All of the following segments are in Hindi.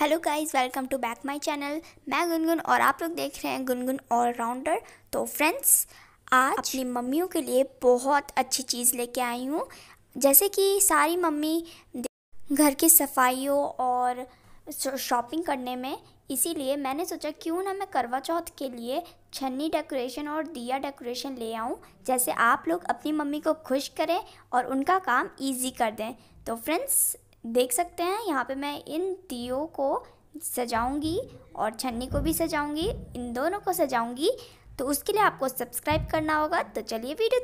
Hello guys welcome to back my channel मैं गुनगुन और आप लोग देख रहे हैं गुनगुन ऑलराउंडर तो फ्रेंड्स आज अच्छा। अपनी मम्मियों के लिए बहुत अच्छी चीज़ लेके आई हूँ जैसे कि सारी मम्मी घर की सफाइयों और शॉपिंग करने में इसीलिए मैंने सोचा क्यों ना मैं करवा चौथ के लिए छन्नी डेकोरेशन और दिया डेकोरेशन ले आऊँ जैसे आप लोग अपनी मम्मी को खुश करें और उनका काम इजी कर दें तो फ्रेंड्स देख सकते हैं यहाँ पे मैं इन दियो को सजाऊंगी और छन्नी को भी सजाऊंगी इन दोनों को सजाऊंगी तो उसके लिए आपको सब्सक्राइब करना होगा तो चलिए वीडियो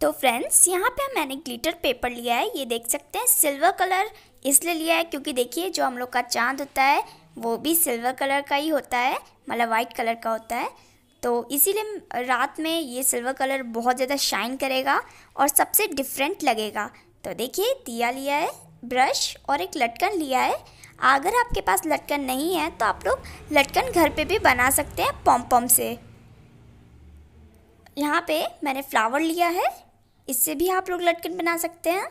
तो फ्रेंड्स यहाँ पे मैंने ग्लिटर पेपर लिया है ये देख सकते हैं सिल्वर कलर इसलिए लिया है क्योंकि देखिए जो हम लोग का चांद होता है वो भी सिल्वर कलर का ही होता है मतलब वाइट कलर का होता है तो इसीलिए रात में ये सिल्वर कलर बहुत ज़्यादा शाइन करेगा और सबसे डिफरेंट लगेगा तो देखिए दिया लिया है ब्रश और एक लटकन लिया है अगर आपके पास लटकन नहीं है तो आप लोग लटकन घर पे भी बना सकते हैं पम पम से यहाँ पे मैंने फ्लावर लिया है इससे भी आप लोग लटकन बना सकते हैं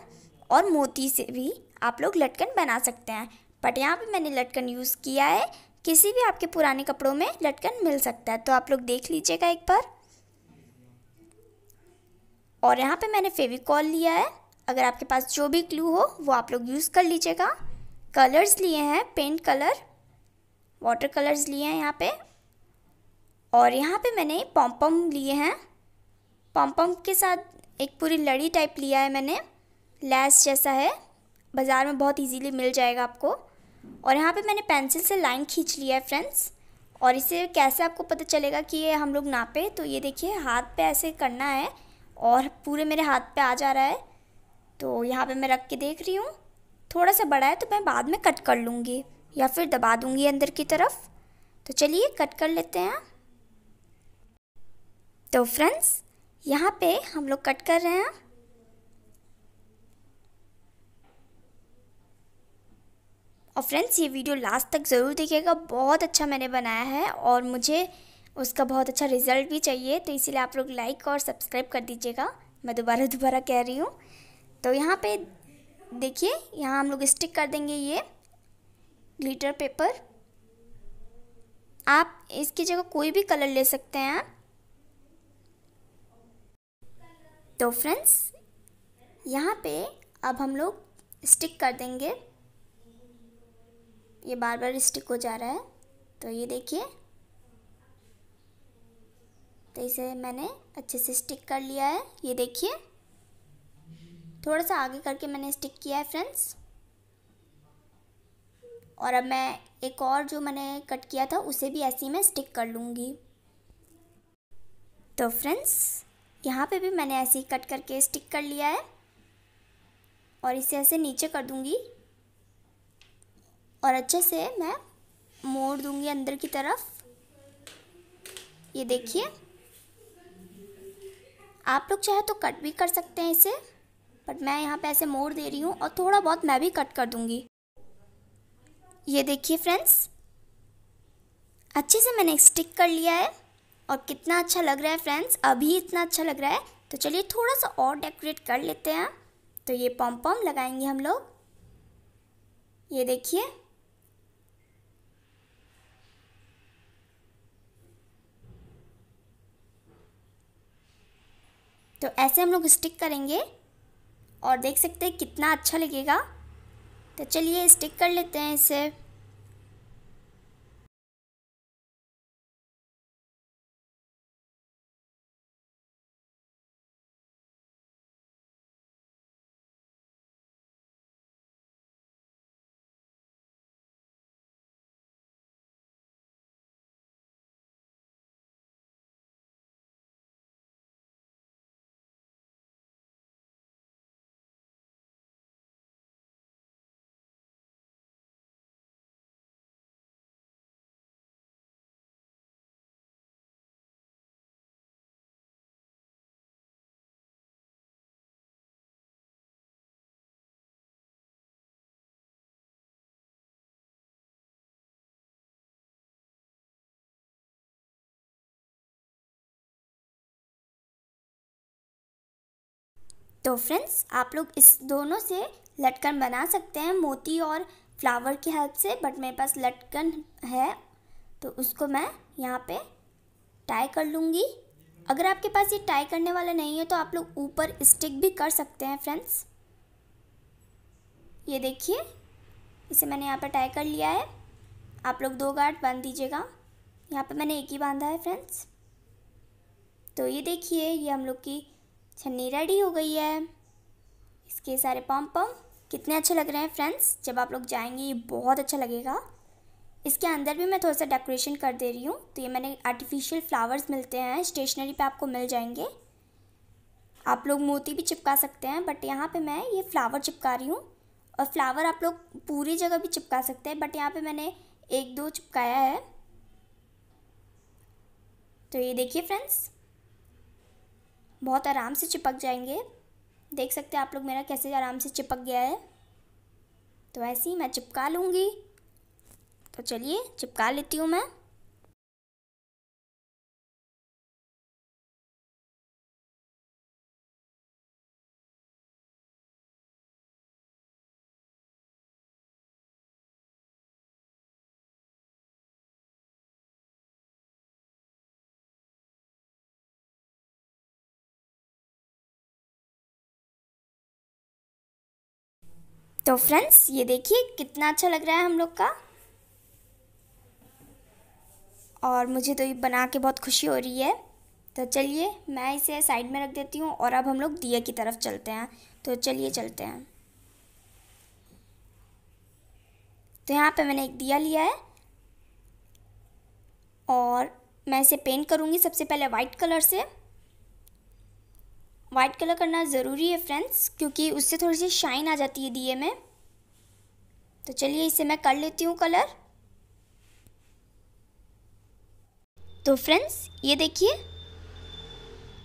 और मोती से भी आप लोग लटकन बना सकते हैं बट यहाँ पे मैंने लटकन यूज़ किया है किसी भी आपके पुराने कपड़ों में लटकन मिल सकता है तो आप लोग देख लीजिएगा एक बार और यहाँ पे मैंने फेविकॉल लिया है अगर आपके पास जो भी क्लू हो वो आप लोग यूज़ कर लीजिएगा कलर्स लिए हैं पेंट कलर वाटर कलर्स लिए हैं यहाँ पे और यहाँ पे मैंने पॉम्पम लिए हैं पॉम्पम के साथ एक पूरी लड़ी टाइप लिया है मैंने लैस जैसा है बाज़ार में बहुत इजीली मिल जाएगा आपको और यहाँ पे मैंने पेंसिल से लाइन खींच लिया है फ्रेंड्स और इसे कैसे आपको पता चलेगा कि ये हम लोग नापे तो ये देखिए हाथ पे ऐसे करना है और पूरे मेरे हाथ पे आ जा रहा है तो यहाँ पे मैं रख के देख रही हूँ थोड़ा सा बड़ा है तो मैं बाद में कट कर लूँगी या फिर दबा दूँगी अंदर की तरफ तो चलिए कट कर लेते हैं तो फ्रेंड्स यहाँ पे हम लोग कट कर रहे हैं और फ्रेंड्स ये वीडियो लास्ट तक ज़रूर देखिएगा बहुत अच्छा मैंने बनाया है और मुझे उसका बहुत अच्छा रिज़ल्ट भी चाहिए तो इसीलिए आप लोग लाइक और सब्सक्राइब कर दीजिएगा मैं दोबारा दोबारा कह रही हूँ तो यहाँ पे देखिए यहाँ हम लोग स्टिक कर देंगे ये ग्लिटर पेपर आप इसकी जगह कोई भी कलर ले सकते हैं तो फ्रेंड्स यहाँ पे अब हम लोग स्टिक कर देंगे ये बार बार स्टिक हो जा रहा है तो ये देखिए तो इसे मैंने अच्छे से स्टिक कर लिया है ये देखिए थोड़ा सा आगे करके मैंने स्टिक किया है फ्रेंड्स और अब मैं एक और जो मैंने कट किया था उसे भी ऐसे ही मैं स्टिक कर लूँगी तो फ्रेंड्स यहाँ पे भी मैंने ऐसे ही कट करके स्टिक कर लिया है और इसे ऐसे नीचे कर दूँगी और अच्छे से मैं मोड़ दूँगी अंदर की तरफ ये देखिए आप लोग चाहे तो कट भी कर सकते हैं इसे बट मैं यहाँ पे ऐसे मोड़ दे रही हूँ और थोड़ा बहुत मैं भी कट कर दूँगी ये देखिए फ्रेंड्स अच्छे से मैंने स्टिक कर लिया है और कितना अच्छा लग रहा है फ्रेंड्स अभी इतना अच्छा लग रहा है तो चलिए थोड़ा सा और डेकोरेट कर लेते हैं तो ये पम पम लगाएंगे हम लोग ये देखिए तो ऐसे हम लोग स्टिक करेंगे और देख सकते हैं कितना अच्छा लगेगा तो चलिए स्टिक कर लेते हैं इसे तो फ्रेंड्स आप लोग इस दोनों से लटकन बना सकते हैं मोती और फ्लावर की हेल्प से बट मेरे पास लटकन है तो उसको मैं यहाँ पे टाई कर लूँगी अगर आपके पास ये टाई करने वाला नहीं है तो आप लोग ऊपर स्टिक भी कर सकते हैं फ्रेंड्स ये देखिए इसे मैंने यहाँ पर टाई कर लिया है आप लोग दो गार्ड बांध दीजिएगा यहाँ पर मैंने एक ही बांधा है फ्रेंड्स तो ये देखिए ये हम लोग की छन्नी अच्छा, रेडी हो गई है इसके सारे पम पम कितने अच्छे लग रहे हैं फ्रेंड्स जब आप लोग जाएंगे ये बहुत अच्छा लगेगा इसके अंदर भी मैं थोड़ा सा डेकोरेशन कर दे रही हूँ तो ये मैंने आर्टिफिशियल फ्लावर्स मिलते हैं स्टेशनरी पे आपको मिल जाएंगे आप लोग मोती भी चिपका सकते हैं बट यहाँ पे मैं ये फ्लावर चिपका रही हूँ और फ्लावर आप लोग पूरी जगह भी चिपका सकते हैं बट यहाँ पे मैंने एक दो चिपकाया है तो ये देखिए फ्रेंड्स बहुत आराम से चिपक जाएंगे देख सकते हैं आप लोग मेरा कैसे आराम से चिपक गया है तो ऐसे ही मैं चिपका लूँगी तो चलिए चिपका लेती हूँ मैं तो फ्रेंड्स ये देखिए कितना अच्छा लग रहा है हम लोग का और मुझे तो ये बना के बहुत खुशी हो रही है तो चलिए मैं इसे साइड में रख देती हूँ और अब हम लोग दिए की तरफ चलते हैं तो चलिए चलते हैं तो यहाँ पे मैंने एक दिया लिया है और मैं इसे पेंट करूँगी सबसे पहले वाइट कलर से वाइट कलर करना ज़रूरी है फ्रेंड्स क्योंकि उससे थोड़ी सी शाइन आ जाती है दिए में तो चलिए इसे मैं कर लेती हूँ कलर तो फ्रेंड्स ये देखिए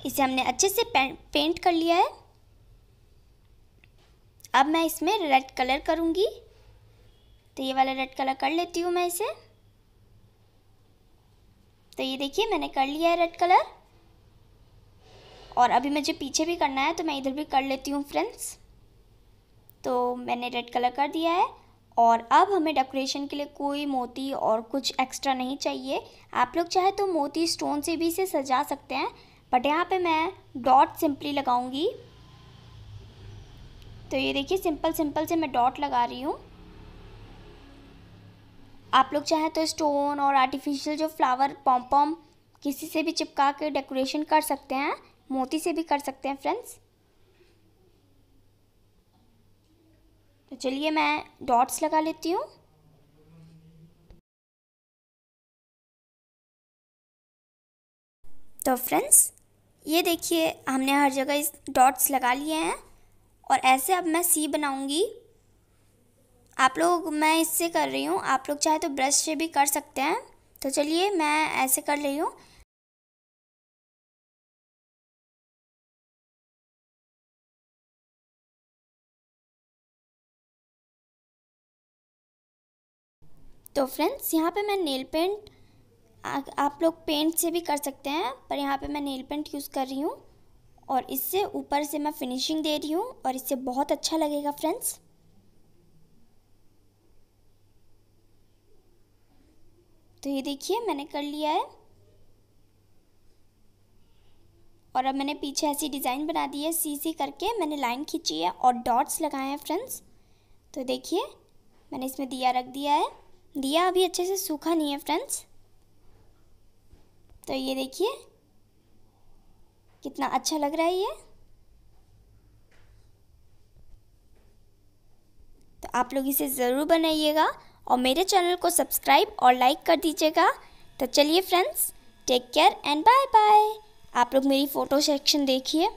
इसे हमने अच्छे से पेंट कर लिया है अब मैं इसमें रेड कलर करूँगी तो ये वाला रेड कलर कर लेती हूँ मैं इसे तो ये देखिए मैंने कर लिया है रेड कलर और अभी मुझे पीछे भी करना है तो मैं इधर भी कर लेती हूँ फ्रेंड्स तो मैंने रेड कलर कर दिया है और अब हमें डेकोरेशन के लिए कोई मोती और कुछ एक्स्ट्रा नहीं चाहिए आप लोग चाहे तो मोती स्टोन से भी इसे सजा सकते हैं बट यहाँ पे मैं डॉट सिंपली लगाऊंगी तो ये देखिए सिंपल सिंपल से मैं डॉट लगा रही हूँ आप लोग चाहें तो स्टोन और आर्टिफिशियल जो फ्लावर पॉम पॉम किसी से भी चिपका के डेकोरेशन कर सकते हैं मोती से भी कर सकते हैं फ्रेंड्स तो चलिए मैं डॉट्स लगा लेती हूँ तो फ्रेंड्स ये देखिए हमने हर जगह इस डॉट्स लगा लिए हैं और ऐसे अब मैं सी बनाऊंगी आप लोग मैं इससे कर रही हूँ आप लोग चाहे तो ब्रश से भी कर सकते हैं तो चलिए मैं ऐसे कर रही हूँ तो फ्रेंड्स यहाँ पे मैं नेल पेंट आ, आप लोग पेंट से भी कर सकते हैं पर यहाँ पे मैं नेल पेंट यूज़ कर रही हूँ और इससे ऊपर से मैं फिनिशिंग दे रही हूँ और इससे बहुत अच्छा लगेगा फ्रेंड्स तो ये देखिए मैंने कर लिया है और अब मैंने पीछे ऐसी डिज़ाइन बना दी है सी सी करके मैंने लाइन खींची है और डॉट्स लगाए हैं फ्रेंड्स तो देखिए मैंने इसमें दिया रख दिया है दिया अभी अच्छे से सूखा नहीं है फ्रेंड्स तो ये देखिए कितना अच्छा लग रहा है ये तो आप लोग इसे ज़रूर बनाइएगा और मेरे चैनल को सब्सक्राइब और लाइक कर दीजिएगा तो चलिए friends take care and bye bye आप लोग मेरी फ़ोटो सेक्शन देखिए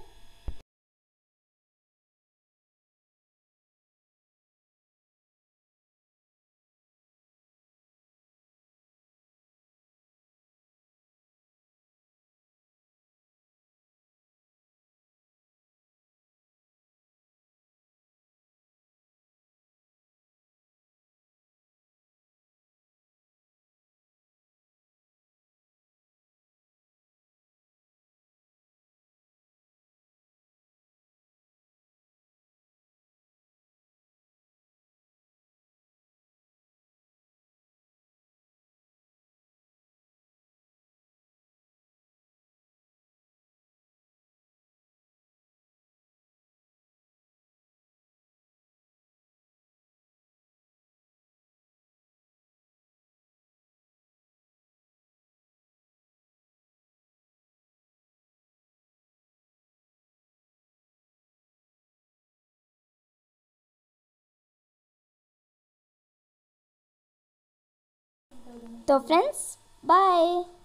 तो फ्रेंड्स बाय